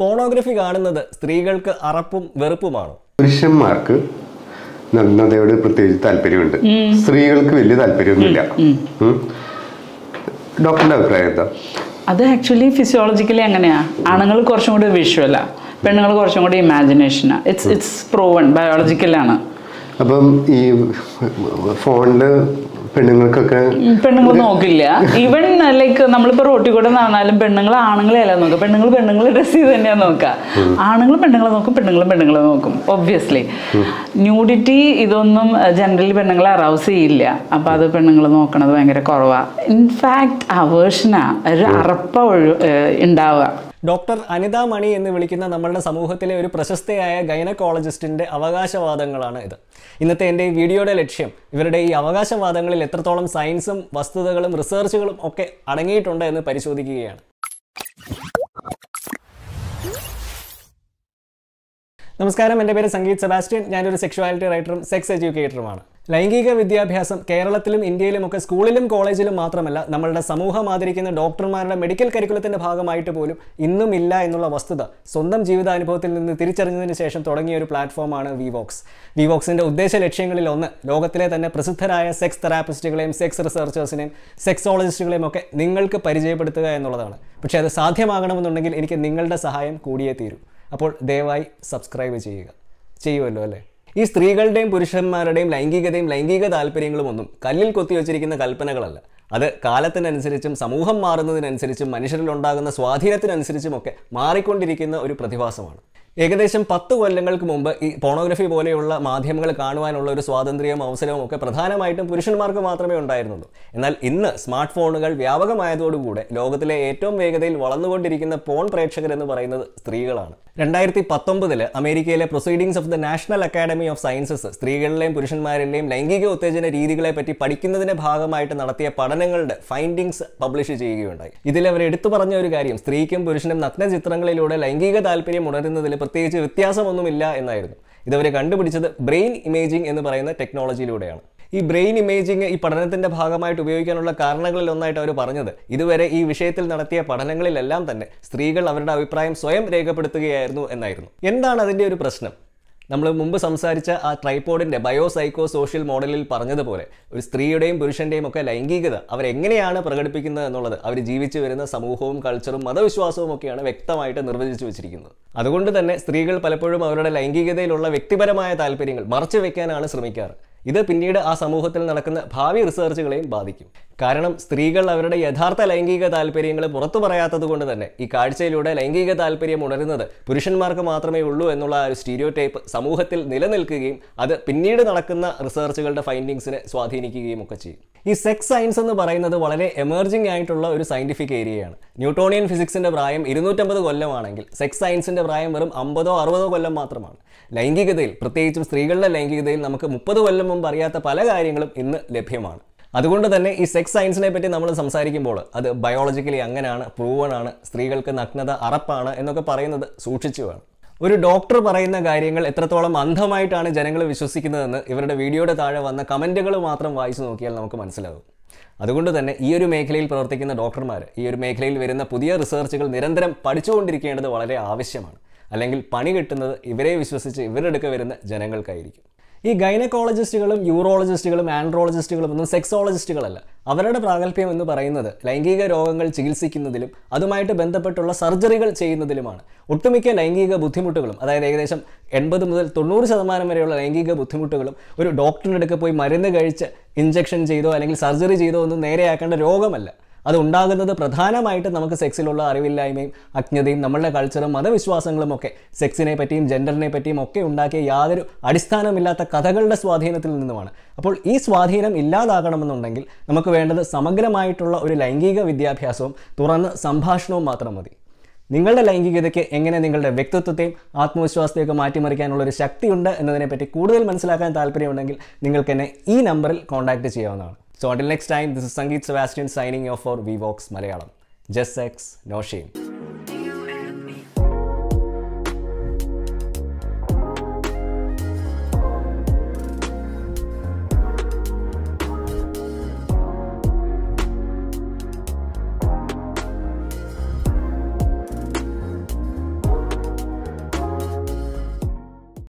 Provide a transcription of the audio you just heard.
Pornography കാണുന്നത് സ്ത്രീകൾക്ക് അറപ്പും വെറുപ്പുമാണ് പുരുഷന്മാർക്ക് നഗ്നതയോട് പ്രത്യേകിച്ച് താല്പര്യമുണ്ട് സ്ത്രീകൾക്ക് വലിയ താല്പര്യമൊന്നുമില്ല ഡോക്ടറിന്റെ അഭിപ്രായം എന്താ അത് ആക്ച്വലി ഫിസിയോളജിക്കലി അങ്ങനെയാ ആണുങ്ങൾ കുറച്ചും കൂടി വിഷ്വലാ പെണ്ണുങ്ങൾ കുറച്ചും കൂടി ഇമാജിനേഷനാ ഇറ്റ്സ് ഇറ്റ്സ് പ്രൂവൺ ബയോളജിക്കലാണ് അപ്പം ഈ ഫോണിൽ പെണ്ണുങ്ങൾക്കൊക്കെ പെണ്ണുങ്ങൾ നോക്കില്ല ഈവൻ ലൈക്ക് നമ്മളിപ്പോ റോട്ടിൽ കൂടെ നടന്നാലും പെണ്ണുങ്ങൾ ആണുങ്ങളെ അല്ല നോക്കുക പെണ്ണുങ്ങൾ പെണ്ണുങ്ങൾ ഡ്രസ് ചെയ്ത് തന്നെയാണ് നോക്കുക ആണുങ്ങൾ പെണ്ണുങ്ങളെ നോക്കും പെണ്ണുങ്ങൾ പെണ്ണുങ്ങളെ നോക്കും ഒബ്വിയസ്ലി ന്യൂഡിറ്റി ഇതൊന്നും ജനറലി uh, പെണ്ണുങ്ങളെ അറൗസ് ചെയ്യില്ല അപ്പൊ അത് പെണ്ണുങ്ങൾ നോക്കണത് ഭയങ്കര കുറവാ ഇൻഫാക്ട് അവേർഷനാ ഒരു അറപ്പ ഉണ്ടാവുക ഡോക്ടർ അനിത മണി എന്ന് വിളിക്കുന്ന നമ്മളുടെ സമൂഹത്തിലെ ഒരു പ്രശസ്തയായ ഗൈനക്കോളജിസ്റ്റിൻ്റെ അവകാശവാദങ്ങളാണ് ഇത് ഇന്നത്തെ എൻ്റെ ഈ വീഡിയോയുടെ ലക്ഷ്യം ഇവരുടെ ഈ അവകാശവാദങ്ങളിൽ എത്രത്തോളം സയൻസും വസ്തുതകളും റിസർച്ചുകളും ഒക്കെ അടങ്ങിയിട്ടുണ്ട് എന്ന് പരിശോധിക്കുകയാണ് നമസ്കാരം എൻ്റെ പേര് സംഗീത് സെബാസ്റ്റ്യൻ ഞാനൊരു സെക്ഷുവാലിറ്റി റൈറ്ററും സെക്സ് എഡ്യൂക്കേറ്ററുമാണ് ലൈംഗിക വിദ്യാഭ്യാസം കേരളത്തിലും ഇന്ത്യയിലും ഒക്കെ സ്കൂളിലും കോളേജിലും മാത്രമല്ല നമ്മളുടെ സമൂഹം ആദരിക്കുന്ന ഡോക്ടർമാരുടെ മെഡിക്കൽ കരിക്കുലത്തിൻ്റെ ഭാഗമായിട്ട് പോലും ഇന്നും ഇല്ല എന്നുള്ള വസ്തുത സ്വന്തം ജീവിതാനുഭവത്തിൽ നിന്ന് തിരിച്ചറിഞ്ഞതിന് ശേഷം തുടങ്ങിയ ഒരു പ്ലാറ്റ്ഫോമാണ് വിവോക്സ് വിവോക്സിൻ്റെ ഉദ്ദേശ ലക്ഷ്യങ്ങളിൽ ഒന്ന് ലോകത്തിലെ തന്നെ പ്രസിദ്ധരായ സെക്സ് തെറാപ്പിസ്റ്റുകളെയും സെക്സ് റിസർച്ചേഴ്സിനെയും സെക്സോളജിസ്റ്റുകളെയും ഒക്കെ നിങ്ങൾക്ക് പരിചയപ്പെടുത്തുക എന്നുള്ളതാണ് പക്ഷേ അത് സാധ്യമാകണമെന്നുണ്ടെങ്കിൽ എനിക്ക് നിങ്ങളുടെ സഹായം കൂടിയേ തീരൂ അപ്പോൾ ദയവായി സബ്സ്ക്രൈബ് ചെയ്യുക ചെയ്യുമല്ലോ അല്ലേ ഈ സ്ത്രീകളുടെയും പുരുഷന്മാരുടെയും ലൈംഗികതയും ലൈംഗിക താല്പര്യങ്ങളും ഒന്നും കല്ലിൽ കൊത്തിവെച്ചിരിക്കുന്ന കൽപ്പനകളല്ല അത് കാലത്തിനനുസരിച്ചും സമൂഹം മാറുന്നതിനനുസരിച്ചും മനുഷ്യരിലുണ്ടാകുന്ന സ്വാധീനത്തിനനുസരിച്ചുമൊക്കെ മാറിക്കൊണ്ടിരിക്കുന്ന ഒരു പ്രതിഭാസമാണ് ഏകദേശം പത്ത് കൊല്ലങ്ങൾക്ക് മുമ്പ് ഈ പോണോഗ്രഫി പോലെയുള്ള മാധ്യമങ്ങൾ കാണുവാനുള്ള ഒരു സ്വാതന്ത്ര്യവും അവസരവും ഒക്കെ പ്രധാനമായിട്ടും പുരുഷന്മാർക്ക് മാത്രമേ ഉണ്ടായിരുന്നുള്ളൂ എന്നാൽ ഇന്ന് സ്മാർട്ട് ഫോണുകൾ വ്യാപകമായതോടുകൂടെ ലോകത്തിലെ ഏറ്റവും വേഗതയിൽ വളർന്നുകൊണ്ടിരിക്കുന്ന പോൺ പ്രേക്ഷകർ എന്ന് പറയുന്നത് സ്ത്രീകളാണ് രണ്ടായിരത്തി പത്തൊമ്പതിൽ അമേരിക്കയിലെ proceedings of the national academy of sciences സ്ത്രീകളിലെയും പുരുഷന്മാരിലെയും ലൈംഗിക ഉത്തേജന രീതികളെ പറ്റി പഠിക്കുന്നതിന്റെ ഭാഗമായിട്ട് നടത്തിയ പഠനങ്ങളുടെ ഫൈൻഡിങ്സ് പബ്ലിഷ് ചെയ്യുകയുണ്ടായി ഇതിൽ അവർ എടുത്തു പറഞ്ഞ ഒരു കാര്യം സ്ത്രീക്കും പുരുഷനും നഗ്ന ചിത്രങ്ങളിലൂടെ ലൈംഗിക താല്പര്യം ഉണരുന്നതിൽ പ്രത്യേകിച്ച് വ്യത്യാസമൊന്നുമില്ല എന്നായിരുന്നു ഇതവർ കണ്ടുപിടിച്ചത് ബ്രെയിൻ ഇമേജിംഗ് എന്ന് പറയുന്ന ടെക്നോളജിയിലൂടെയാണ് ഈ ബ്രെയിൻ ഇമേജിംഗ് ഈ പഠനത്തിന്റെ ഭാഗമായിട്ട് ഉപയോഗിക്കാനുള്ള കാരണങ്ങളിൽ ഒന്നായിട്ട് അവർ പറഞ്ഞത് ഇതുവരെ ഈ വിഷയത്തിൽ നടത്തിയ പഠനങ്ങളിലെല്ലാം തന്നെ സ്ത്രീകൾ അവരുടെ അഭിപ്രായം സ്വയം രേഖപ്പെടുത്തുകയായിരുന്നു എന്നായിരുന്നു എന്താണ് അതിൻ്റെ ഒരു പ്രശ്നം നമ്മൾ മുമ്പ് സംസാരിച്ച ആ ട്രൈപോഡിൻ്റെ ബയോ സൈക്കോ സോഷ്യൽ മോഡലിൽ പറഞ്ഞതുപോലെ ഒരു സ്ത്രീയുടെയും പുരുഷൻ്റെയും ഒക്കെ ലൈംഗികത അവരെങ്ങനെയാണ് പ്രകടിപ്പിക്കുന്നത് എന്നുള്ളത് അവർ ജീവിച്ചു വരുന്ന സമൂഹവും കൾച്ചറും മതവിശ്വാസവും ഒക്കെയാണ് വ്യക്തമായിട്ട് നിർവചിച്ചു വെച്ചിരിക്കുന്നത് അതുകൊണ്ട് തന്നെ സ്ത്രീകൾ പലപ്പോഴും അവരുടെ ലൈംഗികതയിലുള്ള വ്യക്തിപരമായ താല്പര്യങ്ങൾ മറച്ചു വെക്കാനാണ് ശ്രമിക്കാറ് ഇത് പിന്നീട് ആ സമൂഹത്തിൽ നടക്കുന്ന ഭാവി റിസർച്ചുകളെയും ബാധിക്കും കാരണം സ്ത്രീകൾ അവരുടെ യഥാർത്ഥ ലൈംഗിക താല്പര്യങ്ങൾ പുറത്തു പറയാത്തത് കൊണ്ട് തന്നെ ഈ കാഴ്ചയിലൂടെ ലൈംഗിക താല്പര്യം ഉണരുന്നത് പുരുഷന്മാർക്ക് മാത്രമേ ഉള്ളൂ എന്നുള്ള ഒരു സ്റ്റീരിയോ ടൈപ്പ് സമൂഹത്തിൽ നിലനിൽക്കുകയും അത് പിന്നീട് നടക്കുന്ന റിസർച്ചുകളുടെ ഫൈൻഡിങ്സിനെ സ്വാധീനിക്കുകയും ഒക്കെ ചെയ്യും ഈ സെക്സ് സയൻസ് എന്ന് പറയുന്നത് വളരെ എമർജിംഗ് ആയിട്ടുള്ള ഒരു സയന്റിഫിക് ഏരിയയാണ് ന്യൂട്ടോണിയൻ ഫിസിക്സിന്റെ പ്രായം ഇരുന്നൂറ്റമ്പത് കൊല്ലമാണെങ്കിൽ സെക്സ് സയൻസിന്റെ പ്രായം വെറും അമ്പതോ അറുപതോ കൊല്ലം മാത്രമാണ് ലൈംഗികതയിൽ പ്രത്യേകിച്ചും സ്ത്രീകളുടെ ലൈംഗികതയിൽ നമുക്ക് മുപ്പത് കൊല്ലം മുമ്പ് അറിയാത്ത പല കാര്യങ്ങളും ഇന്ന് ലഭ്യമാണ് അതുകൊണ്ട് തന്നെ ഈ സെക്സ് സയൻസിനെ പറ്റി നമ്മൾ സംസാരിക്കുമ്പോൾ അത് ബയോളജിക്കലി അങ്ങനെയാണ് പ്രൂവൺ ആണ് സ്ത്രീകൾക്ക് നഗ്നത അറപ്പാണ് എന്നൊക്കെ പറയുന്നത് സൂക്ഷിച്ചു വേണം ഒരു ഡോക്ടർ പറയുന്ന കാര്യങ്ങൾ എത്രത്തോളം അന്ധമായിട്ടാണ് ജനങ്ങൾ വിശ്വസിക്കുന്നതെന്ന് ഇവരുടെ വീഡിയോയുടെ താഴെ വന്ന കമൻറ്റുകൾ മാത്രം വായിച്ചു നോക്കിയാൽ നമുക്ക് മനസ്സിലാകും അതുകൊണ്ട് തന്നെ ഈ ഒരു മേഖലയിൽ പ്രവർത്തിക്കുന്ന ഡോക്ടർമാർ ഈ ഒരു മേഖലയിൽ വരുന്ന പുതിയ റിസർച്ചുകൾ നിരന്തരം പഠിച്ചുകൊണ്ടിരിക്കേണ്ടത് വളരെ ആവശ്യമാണ് അല്ലെങ്കിൽ പണി കിട്ടുന്നത് ഇവരെ വിശ്വസിച്ച് ഇവരെടുക്കെ വരുന്ന ജനങ്ങൾക്കായിരിക്കും ഈ ഗൈനക്കോളജിസ്റ്റുകളും യൂറോളജിസ്റ്റുകളും ആൻഡ്രോളജിസ്റ്റുകളും ഒന്നും സെക്സോളജിസ്റ്റുകളല്ല അവരുടെ പ്രാഗൽഭ്യം എന്ന് പറയുന്നത് ലൈംഗിക രോഗങ്ങൾ ചികിത്സിക്കുന്നതിലും അതുമായിട്ട് ബന്ധപ്പെട്ടുള്ള സർജറികൾ ചെയ്യുന്നതിലുമാണ് ഒട്ടുമിക്ക ലൈംഗിക ബുദ്ധിമുട്ടുകളും അതായത് ഏകദേശം എൺപത് മുതൽ തൊണ്ണൂറ് ശതമാനം വരെയുള്ള ലൈംഗിക ബുദ്ധിമുട്ടുകളും ഒരു ഡോക്ടറിൻ്റെ അടുക്കൽ പോയി മരുന്ന് കഴിച്ച് ഇഞ്ചക്ഷൻ ചെയ്തോ അല്ലെങ്കിൽ സർജറി ചെയ്തോ ഒന്നും നേരെയാക്കേണ്ട രോഗമല്ല അത് ഉണ്ടാകുന്നത് പ്രധാനമായിട്ട് നമുക്ക് സെക്സിലുള്ള അറിവില്ലായ്മയും അജ്ഞതയും നമ്മളുടെ കൾച്ചറും മതവിശ്വാസങ്ങളും ഒക്കെ സെക്സിനെ പറ്റിയും ജെൻഡറിനെ പറ്റിയും ഒക്കെ ഉണ്ടാക്കിയ യാതൊരു അടിസ്ഥാനമില്ലാത്ത കഥകളുടെ സ്വാധീനത്തിൽ നിന്നുമാണ് അപ്പോൾ ഈ സ്വാധീനം ഇല്ലാതാകണമെന്നുണ്ടെങ്കിൽ നമുക്ക് വേണ്ടത് സമഗ്രമായിട്ടുള്ള ഒരു ലൈംഗിക വിദ്യാഭ്യാസവും തുറന്ന സംഭാഷണവും മാത്രം മതി നിങ്ങളുടെ ലൈംഗികതയ്ക്ക് എങ്ങനെ നിങ്ങളുടെ വ്യക്തിത്വത്തെയും ആത്മവിശ്വാസത്തെയൊക്കെ മാറ്റിമറിക്കാനുള്ള ഒരു ശക്തിയുണ്ട് എന്നതിനെപ്പറ്റി കൂടുതൽ മനസ്സിലാക്കാൻ താല്പര്യമുണ്ടെങ്കിൽ നിങ്ങൾക്ക് എന്നെ ഈ നമ്പറിൽ കോൺടാക്റ്റ് ചെയ്യാവുന്നതാണ് So until next time, this is Sangeet Sebastian signing off for VVox Malayalam. Just sex, no shame.